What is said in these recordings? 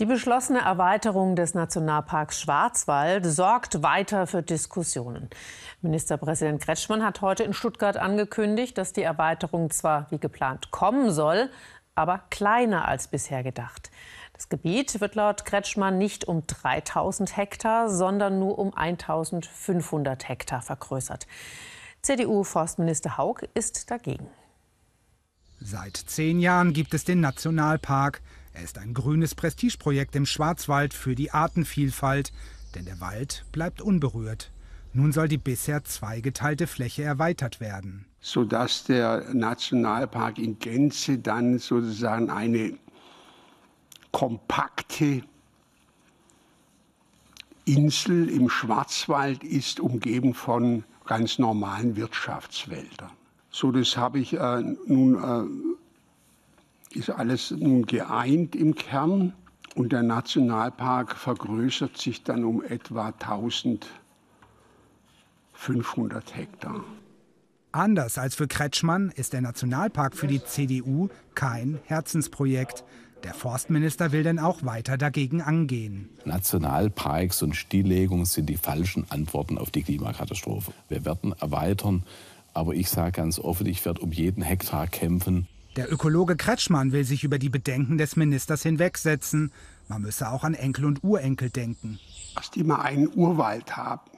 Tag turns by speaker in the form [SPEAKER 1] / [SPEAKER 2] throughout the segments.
[SPEAKER 1] Die beschlossene Erweiterung des Nationalparks Schwarzwald sorgt weiter für Diskussionen. Ministerpräsident Kretschmann hat heute in Stuttgart angekündigt, dass die Erweiterung zwar wie geplant kommen soll, aber kleiner als bisher gedacht. Das Gebiet wird laut Kretschmann nicht um 3000 Hektar, sondern nur um 1500 Hektar vergrößert. CDU-Forstminister Haug ist dagegen.
[SPEAKER 2] Seit zehn Jahren gibt es den Nationalpark. Er ist ein grünes Prestigeprojekt im Schwarzwald für die Artenvielfalt, denn der Wald bleibt unberührt. Nun soll die bisher zweigeteilte Fläche erweitert werden. Sodass der Nationalpark in Gänze dann sozusagen eine kompakte Insel im Schwarzwald ist, umgeben von ganz normalen Wirtschaftswäldern. So, das habe ich äh, nun äh, ist alles nun geeint im Kern und der Nationalpark vergrößert sich dann um etwa 1500 Hektar. Anders als für Kretschmann ist der Nationalpark für die CDU kein Herzensprojekt. Der Forstminister will denn auch weiter dagegen angehen. Nationalparks und Stilllegungen sind die falschen Antworten auf die Klimakatastrophe. Wir werden erweitern, aber ich sage ganz offen, ich werde um jeden Hektar kämpfen. Der Ökologe Kretschmann will sich über die Bedenken des Ministers hinwegsetzen. Man müsse auch an Enkel und Urenkel denken. Dass die mal einen Urwald haben.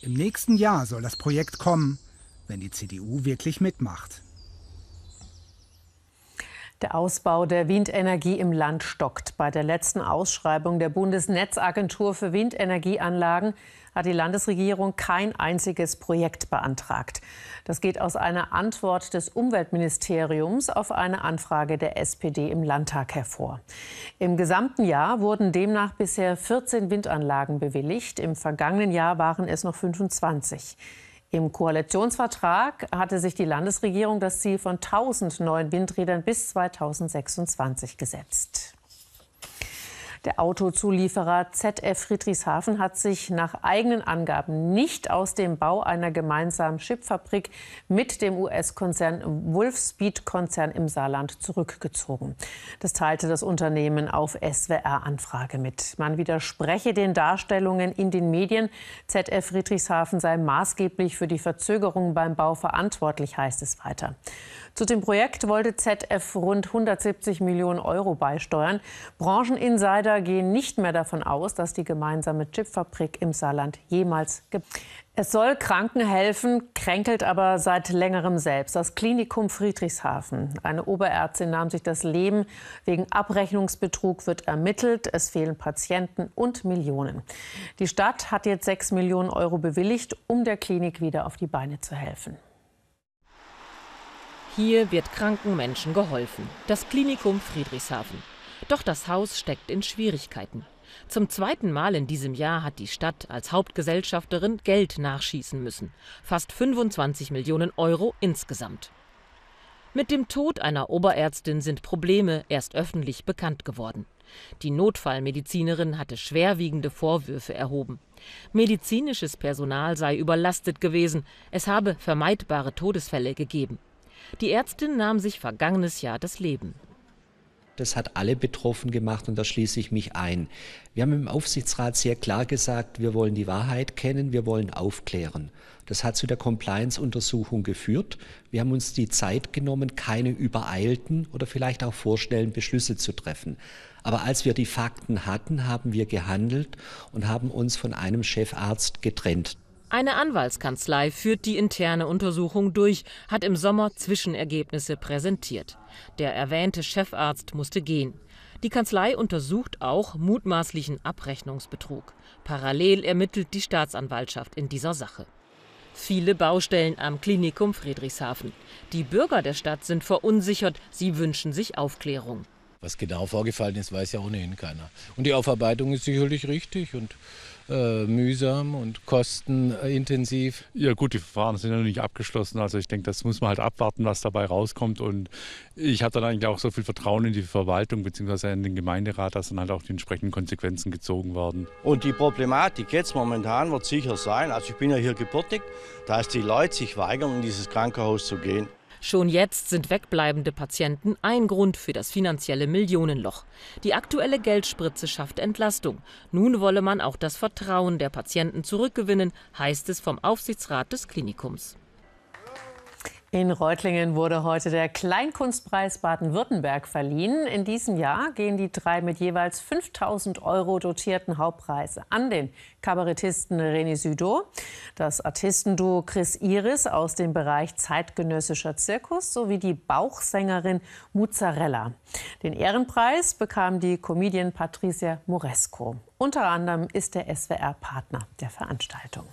[SPEAKER 2] Im nächsten Jahr soll das Projekt kommen, wenn die CDU wirklich mitmacht.
[SPEAKER 1] Der Ausbau der Windenergie im Land stockt. Bei der letzten Ausschreibung der Bundesnetzagentur für Windenergieanlagen hat die Landesregierung kein einziges Projekt beantragt. Das geht aus einer Antwort des Umweltministeriums auf eine Anfrage der SPD im Landtag hervor. Im gesamten Jahr wurden demnach bisher 14 Windanlagen bewilligt. Im vergangenen Jahr waren es noch 25. Im Koalitionsvertrag hatte sich die Landesregierung das Ziel von 1000 neuen Windrädern bis 2026 gesetzt. Der Autozulieferer ZF Friedrichshafen hat sich nach eigenen Angaben nicht aus dem Bau einer gemeinsamen Chipfabrik mit dem US-Konzern Wolfspeed-Konzern im Saarland zurückgezogen. Das teilte das Unternehmen auf SWR-Anfrage mit. Man widerspreche den Darstellungen in den Medien. ZF Friedrichshafen sei maßgeblich für die Verzögerung beim Bau verantwortlich, heißt es weiter. Zu dem Projekt wollte ZF rund 170 Millionen Euro beisteuern. Brancheninsider Forscher gehen nicht mehr davon aus, dass die gemeinsame Chipfabrik im Saarland jemals gibt. Es soll Kranken helfen, kränkelt aber seit längerem selbst. Das Klinikum Friedrichshafen. Eine Oberärztin nahm sich das Leben. Wegen Abrechnungsbetrug wird ermittelt. Es fehlen Patienten und Millionen. Die Stadt hat jetzt 6 Millionen Euro bewilligt, um der Klinik wieder auf die Beine zu helfen.
[SPEAKER 3] Hier wird kranken Menschen geholfen. Das Klinikum Friedrichshafen. Doch das Haus steckt in Schwierigkeiten. Zum zweiten Mal in diesem Jahr hat die Stadt als Hauptgesellschafterin Geld nachschießen müssen. Fast 25 Millionen Euro insgesamt. Mit dem Tod einer Oberärztin sind Probleme erst öffentlich bekannt geworden. Die Notfallmedizinerin hatte schwerwiegende Vorwürfe erhoben. Medizinisches Personal sei überlastet gewesen, es habe vermeidbare Todesfälle gegeben. Die Ärztin nahm sich vergangenes Jahr das Leben
[SPEAKER 2] das hat alle betroffen gemacht und da schließe ich mich ein. Wir haben im Aufsichtsrat sehr klar gesagt, wir wollen die Wahrheit kennen, wir wollen aufklären. Das hat zu der Compliance-Untersuchung geführt. Wir haben uns die Zeit genommen, keine übereilten oder vielleicht auch vorschnellen Beschlüsse zu treffen. Aber als wir die Fakten hatten, haben wir gehandelt und haben uns von einem Chefarzt getrennt.
[SPEAKER 3] Eine Anwaltskanzlei führt die interne Untersuchung durch, hat im Sommer Zwischenergebnisse präsentiert. Der erwähnte Chefarzt musste gehen. Die Kanzlei untersucht auch mutmaßlichen Abrechnungsbetrug. Parallel ermittelt die Staatsanwaltschaft in dieser Sache. Viele Baustellen am Klinikum Friedrichshafen. Die Bürger der Stadt sind verunsichert, sie wünschen sich Aufklärung.
[SPEAKER 2] Was genau vorgefallen ist, weiß ja ohnehin keiner. Und die Aufarbeitung ist sicherlich richtig und äh, mühsam und kostenintensiv. Ja gut, die Verfahren sind ja noch nicht abgeschlossen. Also ich denke, das muss man halt abwarten, was dabei rauskommt. Und ich habe dann eigentlich auch so viel Vertrauen in die Verwaltung bzw. in den Gemeinderat, dass dann halt auch die entsprechenden Konsequenzen gezogen werden. Und die Problematik jetzt momentan wird sicher sein, also ich bin ja hier gebürtig, dass die Leute sich weigern, in dieses Krankenhaus zu gehen.
[SPEAKER 3] Schon jetzt sind wegbleibende Patienten ein Grund für das finanzielle Millionenloch. Die aktuelle Geldspritze schafft Entlastung. Nun wolle man auch das Vertrauen der Patienten zurückgewinnen, heißt es vom Aufsichtsrat des Klinikums.
[SPEAKER 1] In Reutlingen wurde heute der Kleinkunstpreis Baden-Württemberg verliehen. In diesem Jahr gehen die drei mit jeweils 5000 Euro dotierten Hauptpreise an den Kabarettisten René Südow, das Artistenduo Chris Iris aus dem Bereich zeitgenössischer Zirkus sowie die Bauchsängerin Mozzarella. Den Ehrenpreis bekam die Comedian Patricia Moresco. Unter anderem ist der SWR Partner der Veranstaltung.